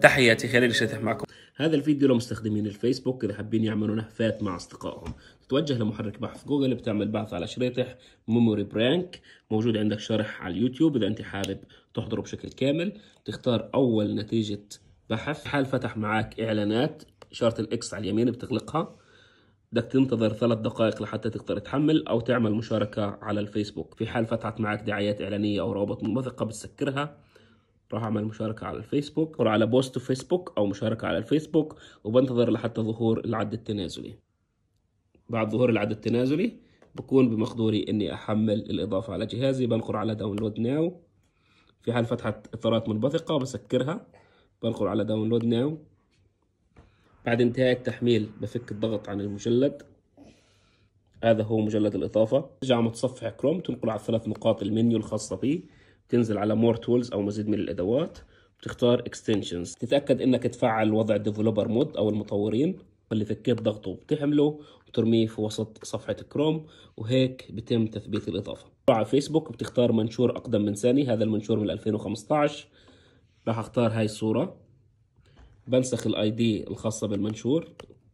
تحياتي خليل الشاتح معكم هذا الفيديو لمستخدمين الفيسبوك إذا حابين يعملوا نهفات مع أصدقائهم تتوجه لمحرك بحث جوجل بتعمل بحث على شريطح ميموري برانك موجود عندك شرح على اليوتيوب إذا أنت حابب تحضره بشكل كامل تختار أول نتيجة بحث حال فتح معك إعلانات إشارة الإكس على اليمين بتغلقها بدك تنتظر ثلاث دقائق لحتى تقدر تحمل أو تعمل مشاركة على الفيسبوك في حال فتحت معك دعايات إعلانية أو روابط موثقة بتسكرها راح اعمل مشاركه على الفيسبوك او على بوست فيسبوك او مشاركه على الفيسبوك وبنتظر لحتى ظهور العد التنازلي بعد ظهور العد التنازلي بكون بمقدوري اني احمل الاضافه على جهازي بنقر على داونلود ناو في حال فتحت اطارات منبثقه بسكرها بنقر على داونلود ناو بعد انتهاء التحميل بفك الضغط عن المجلد هذا هو مجلد الإضافة ترجع متصفح كروم تنقل على الثلاث نقاط المنيو الخاصة فيه تنزل على مور تولز او مزيد من الادوات بتختار اكستنشنز تتاكد انك تفعل وضع ديفلوبر مود او المطورين اللي فكيت ضغطه بتحمله وترميه في وسط صفحة كروم وهيك بتم تثبيت الإضافة على فيسبوك بتختار منشور أقدم من ثاني هذا المنشور من 2015 راح أختار هاي الصورة بنسخ الاي دي الخاصة بالمنشور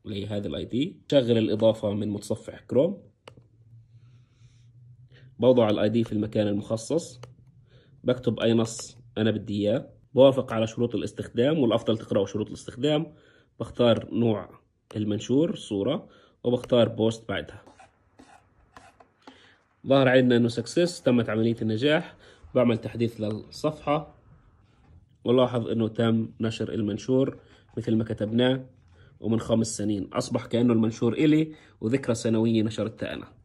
اللي هي هذا الاي دي شغل الإضافة من متصفح كروم بوضع الاي دي في المكان المخصص بكتب أي نص أنا بدي إياه بوافق على شروط الاستخدام والأفضل تقرأوا شروط الاستخدام بختار نوع المنشور صورة وبختار بوست بعدها ظهر عندنا انه سكسس تمت عملية النجاح بعمل تحديث للصفحة ولاحظ انه تم نشر المنشور مثل ما كتبناه ومن خمس سنين أصبح كأنه المنشور إلي وذكرى سنوية نشرتها أنا